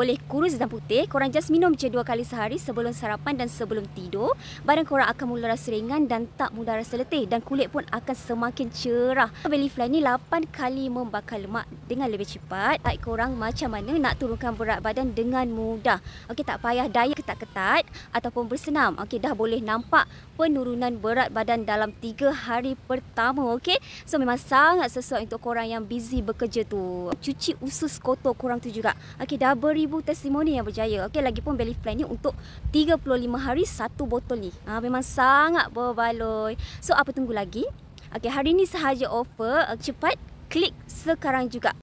boleh kurus dan putih. Korang just minum je dua kali sehari sebelum sarapan dan sebelum tidur. Badan korang akan mula rasa ringan dan tak mudah rasa letih. Dan kulit pun akan semakin cerah. Beli Fly ni 8 kali membakar lemak dengan lebih cepat. Tak korang macam mana nak turunkan berat badan dengan mudah. Okey tak payah diet ketat-ketat ataupun bersenam. Okey dah boleh nampak penurunan berat badan dalam 3 hari pertama. Okey. So memang sangat sesuai untuk korang yang busy bekerja tu. Cuci usus kotor korang tu juga. Okey dah beri 1000 testimoni yang berjaya. Okey lagi pun belief plan ni untuk 35 hari satu botol ni. Ha, memang sangat berbaloi. So apa tunggu lagi? Okey hari ni sahaja offer cepat klik sekarang juga.